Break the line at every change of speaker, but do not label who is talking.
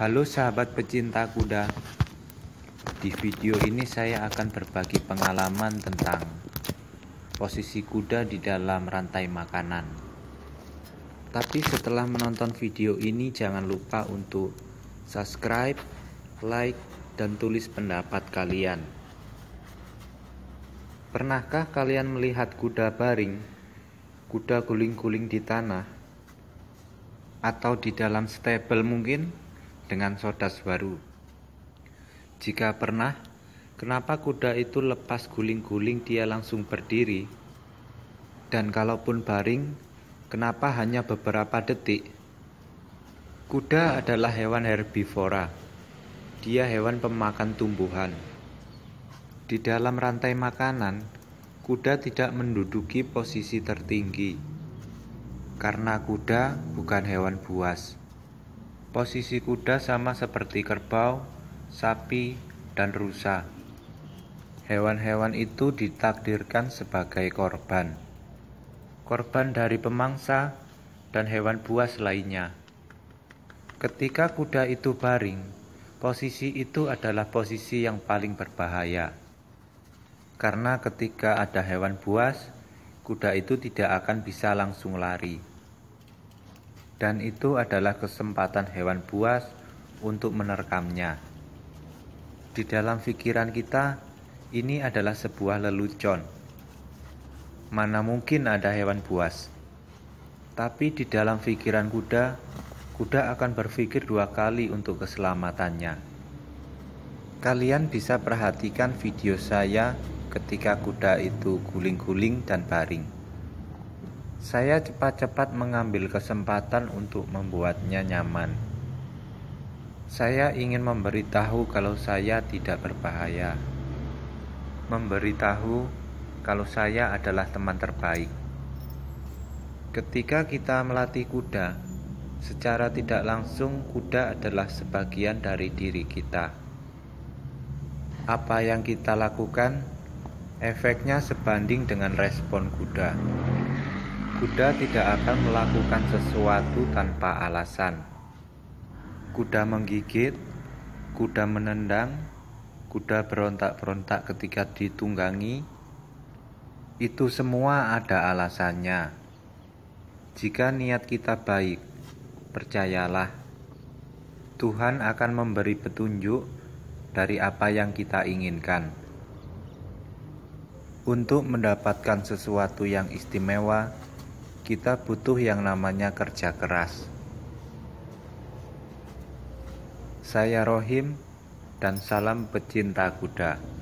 Halo sahabat pecinta kuda. Di video ini saya akan berbagi pengalaman tentang posisi kuda di dalam rantai makanan. Tapi setelah menonton video ini jangan lupa untuk subscribe, like, dan tulis pendapat kalian. Pernahkah kalian melihat kuda baring, kuda guling-guling di tanah, atau di dalam stable mungkin? dengan sodas baru. Jika pernah, kenapa kuda itu lepas guling-guling dia langsung berdiri? Dan kalaupun baring, kenapa hanya beberapa detik? Kuda adalah hewan herbivora. Dia hewan pemakan tumbuhan. Di dalam rantai makanan, kuda tidak menduduki posisi tertinggi karena kuda bukan hewan buas. Posisi kuda sama seperti kerbau, sapi, dan rusa. Hewan-hewan itu ditakdirkan sebagai korban. Korban dari pemangsa dan hewan buas lainnya. Ketika kuda itu baring, posisi itu adalah posisi yang paling berbahaya. Karena ketika ada hewan buas, kuda itu tidak akan bisa langsung lari dan itu adalah kesempatan hewan buas untuk menerkamnya. Di dalam pikiran kita, ini adalah sebuah lelucon. Mana mungkin ada hewan buas? Tapi di dalam pikiran kuda, kuda akan berpikir dua kali untuk keselamatannya. Kalian bisa perhatikan video saya ketika kuda itu guling-guling dan baring. Saya cepat-cepat mengambil kesempatan untuk membuatnya nyaman. Saya ingin memberitahu kalau saya tidak berbahaya. Memberitahu kalau saya adalah teman terbaik. Ketika kita melatih kuda, secara tidak langsung kuda adalah sebagian dari diri kita. Apa yang kita lakukan efeknya sebanding dengan respon kuda. Kuda tidak akan melakukan sesuatu tanpa alasan. Kuda menggigit, kuda menendang, kuda berontak-berontak ketika ditunggangi. Itu semua ada alasannya. Jika niat kita baik, percayalah Tuhan akan memberi petunjuk dari apa yang kita inginkan. Untuk mendapatkan sesuatu yang istimewa, kita butuh yang namanya kerja keras. Saya Rohim dan salam pecinta kuda.